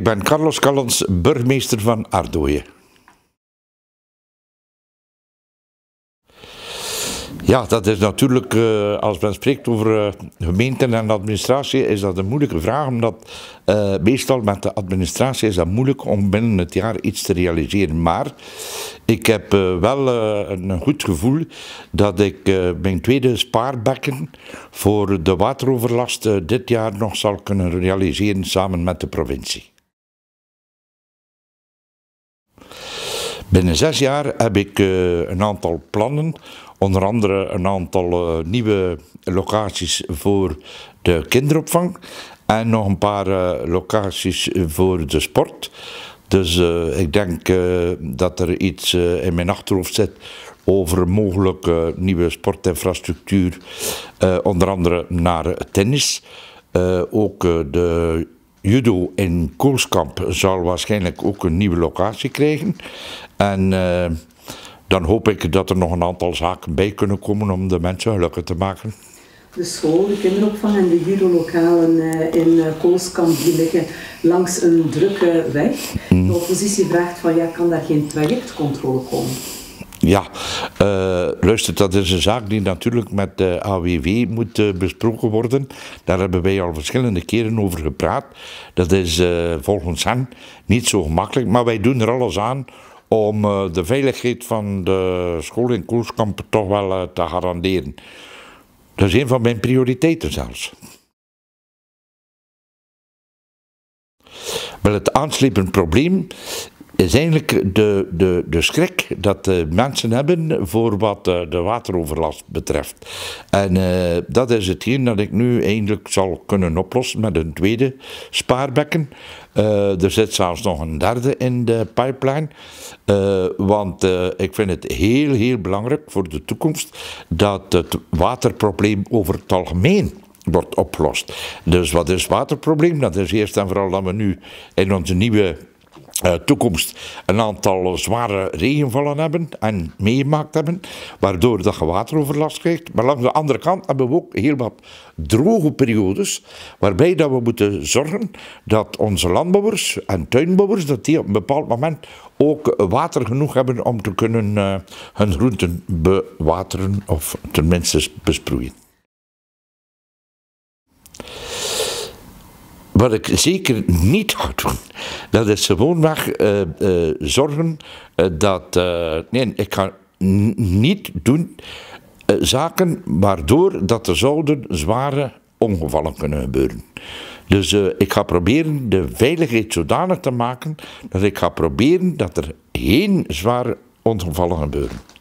Ik ben Carlos Kalons burgemeester van Ardooien. Ja, dat is natuurlijk, eh, als men spreekt over uh, eh, gemeenten en administratie, is dat een moeilijke vraag. Omdat uh, meestal met de administratie is dat moeilijk om binnen het jaar iets te realiseren. Maar ik heb wel een goed gevoel dat ik mijn tweede spaarbekken voor de wateroverlast dit jaar nog zal kunnen realiseren samen met de provincie. Binnen zes jaar heb ik eh, een aantal plannen, onder andere een aantal eh, nieuwe locaties voor de kinderopvang en nog een paar eh, locaties voor de sport. Dus ik denk dat er iets in mijn achterhoofd zit over mogelijke nieuwe sportinfrastructuur, onder andere naar tennis. ook de judo in Koolskamp zal waarschijnlijk ook een nieuwe locatie krijgen. En eh, dan hoop ik dat er nog een aantal zaken bij kunnen komen om de mensen gelukkig te maken. De school, de kinderopvang en de judolokalen eh, in eh, Koolskamp die liggen langs een drukke weg. De mm. oppositie vraagt van ja, kan daar geen trajectcontrole komen? Ja, eh, luister, dat is een zaak die natuurlijk met de AWW moet eh, besproken worden. Daar hebben wij al verschillende keren over gepraat. Dat is eh, volgens hen niet zo gemakkelijk, maar wij doen er alles aan om de veiligheid van de school in Koelskamp toch wel te garanderen. Dat is een van mijn prioriteiten zelfs. Wel, het aanslepend probleem is eigenlijk de, de, de schrik dat de eh, mensen hebben voor wat eh, de wateroverlast betreft. En eh, dat is hetgeen dat ik nu eindelijk zal kunnen oplossen met een tweede spaarbekken. er zit zelfs nog een derde in de pipeline. want ik vind het heel, heel belangrijk voor de toekomst dat het waterprobleem over het algemeen wordt opgelost. Dus wat is het waterprobleem? Dat is eerst en vooral dat we nu in onze nieuwe uh, toekomst een aantal zware regenvallen hebben en meegemaakt hebben, waardoor dat je wateroverlast krijgt. Maar langs de andere kant hebben we ook heel wat droge periodes, waarbij dat we moeten zorgen dat onze landbouwers en tuinbouwers, dat die op een bepaald moment ook water genoeg hebben om te kunnen eh, hun groenten bewateren of tenminste besproeien. Wat ik zeker niet ga doen, dat is gewoon weg eh, eh, zorgen eh, dat. nee, ik ga niet doen zaken waardoor dat er zouden zware ongevallen kunnen gebeuren. Dus ik ga proberen de veiligheid zodanig te maken dat ik ga proberen dat er geen zware ongevallen gebeuren.